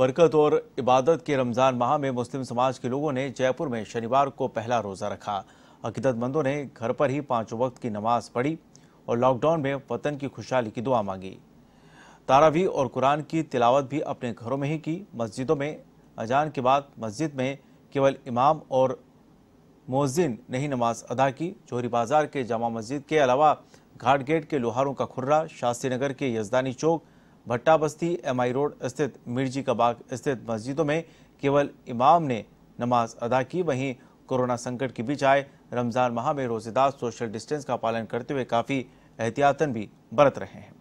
बरकत और इबादत के रमज़ान माह में मुस्लिम समाज के लोगों ने जयपुर में शनिवार को पहला रोज़ा रखा अकीदतमंदों ने घर पर ही पाँचों वक्त की नमाज पढ़ी और लॉकडाउन में वतन की खुशहाली की दुआ मांगी तारावी और कुरान की तिलावत भी अपने घरों में ही की मस्जिदों में अजान के बाद मस्जिद में केवल इमाम और मोजिन ने ही नमाज अदा की जोहरी बाज़ार के जामा मस्जिद के अलावा घाट गेट के लोहारों का खुर्रा शास्त्री नगर के यजदानी चौक भट्टा बस्ती एम आई रोड स्थित मिर्जी कबाग स्थित मस्जिदों में केवल इमाम ने नमाज अदा की वहीं कोरोना संकट के बीच आए रमज़ान माह में रोजेदार सोशल डिस्टेंस का पालन करते हुए काफ़ी एहतियातन भी बरत रहे हैं